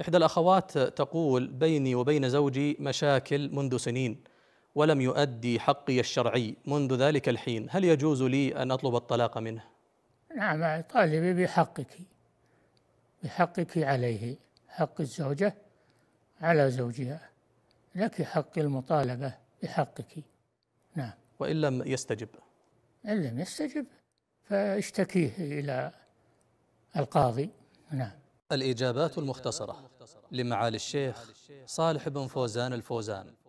إحدى الأخوات تقول بيني وبين زوجي مشاكل منذ سنين ولم يؤدي حقي الشرعي منذ ذلك الحين هل يجوز لي أن أطلب الطلاق منه؟ نعم طالبي بحقك بحقك عليه حق الزوجة على زوجها لك حق المطالبة بحقك نعم وإن لم يستجب إن لم يستجب فاشتكيه إلى القاضي نعم الإجابات المختصرة لمعالي الشيخ صالح بن فوزان الفوزان